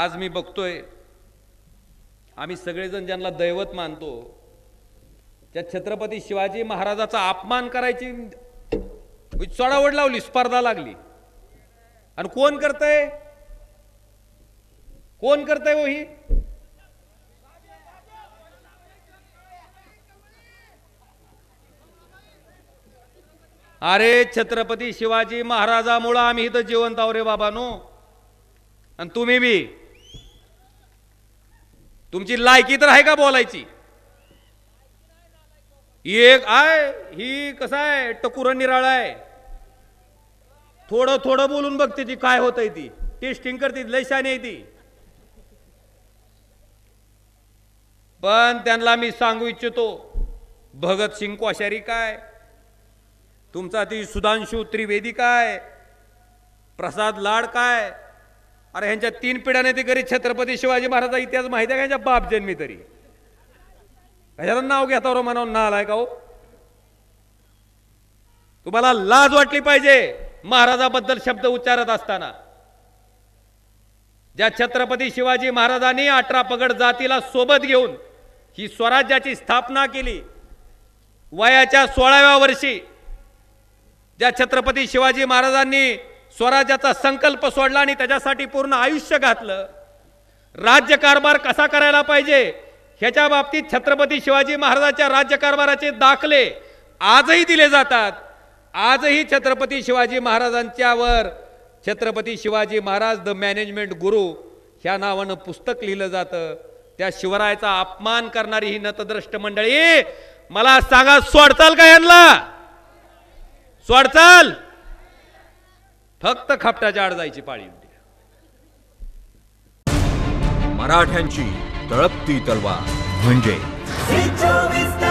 आज मी बघतोय आम्ही सगळेजण ज्यांना दैवत मानतो त्या छत्रपती शिवाजी महाराजाचा अपमान करायची चढावड लावली स्पर्धा लागली आणि कोण करतय कोण करतय हो ही अरे छत्रपती शिवाजी महाराजामुळं आम्ही इथं जिवंत आहो रे बाबानो आणि तुम्ही बी तुमची लायकी तर आहे का बोलायची एक आय ही कसं आहे टकुर निराळा आहे थोडं थोडं बोलून बघते ती काय होतंय ती टेस्टिंग करते लैशाने ती पण त्यांना मी सांगू इच्छितो भगतसिंग कोश्यारी काय तुमचा ती सुधांशु त्रिवेदी काय प्रसाद लाड काय अरे ह्यांच्या तीन पिढ्याने ते गरीब छत्रपती शिवाजी महाराजांचा इतिहास माहिती आहे का यांच्या बाप जन्मी तरी ह्याला नाव घेता रो म्हणावून ना आलाय का हो तुम्हाला लाज वाटली पाहिजे महाराजाबद्दल शब्द उच्चारत असताना ज्या छत्रपती शिवाजी महाराजांनी अठरा पगड जातीला सोबत घेऊन ही स्वराज्याची स्थापना केली वयाच्या सोळाव्या वर्षी ज्या छत्रपती शिवाजी महाराजांनी स्वराज्याचा संकल्प सोडला आणि त्याच्यासाठी पूर्ण आयुष्य घातलं राज्यकारभार कसा करायला पाहिजे ह्याच्या बाबतीत छत्रपती शिवाजी महाराजांच्या राज्यकारभाराचे दाखले आजही दिले जातात आजही छत्रपती शिवाजी महाराजांच्यावर Chhatrapati Shivaji Maharaj the management guru ह्या नावानं पुस्तक लिहिलं जातं त्या शिवरायाचा अपमान करणारी ही नतद्रष्ट मंडळी मला सांगा सोडचाल का यांना सोडचाल फक्त खापट्याच्या आड जायची पाळी मराठ्यांची तळपती तलवार म्हणजे